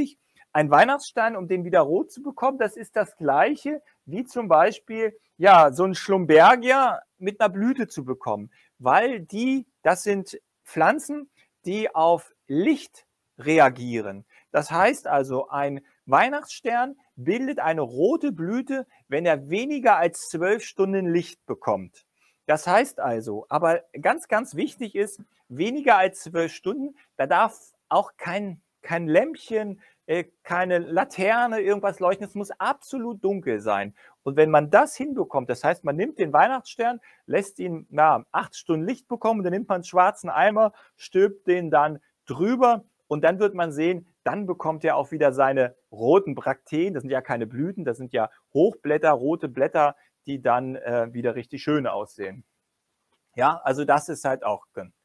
wichtig, ein Weihnachtsstein, um den wieder rot zu bekommen, das ist das gleiche wie zum Beispiel ja, so ein Schlumbergia mit einer Blüte zu bekommen, weil die, das sind Pflanzen, die auf Licht reagieren. Das heißt also, ein Weihnachtsstern bildet eine rote Blüte, wenn er weniger als zwölf Stunden Licht bekommt. Das heißt also, aber ganz, ganz wichtig ist, weniger als zwölf Stunden, da darf auch kein kein Lämpchen, äh, keine Laterne, irgendwas leuchten. Es muss absolut dunkel sein. Und wenn man das hinbekommt, das heißt, man nimmt den Weihnachtsstern, lässt ihn na, acht Stunden Licht bekommen, dann nimmt man einen schwarzen Eimer, stülpt den dann drüber und dann wird man sehen, dann bekommt er auch wieder seine roten Brakteen. Das sind ja keine Blüten, das sind ja Hochblätter, rote Blätter, die dann äh, wieder richtig schön aussehen. Ja, also das ist halt auch. Drin. Genau.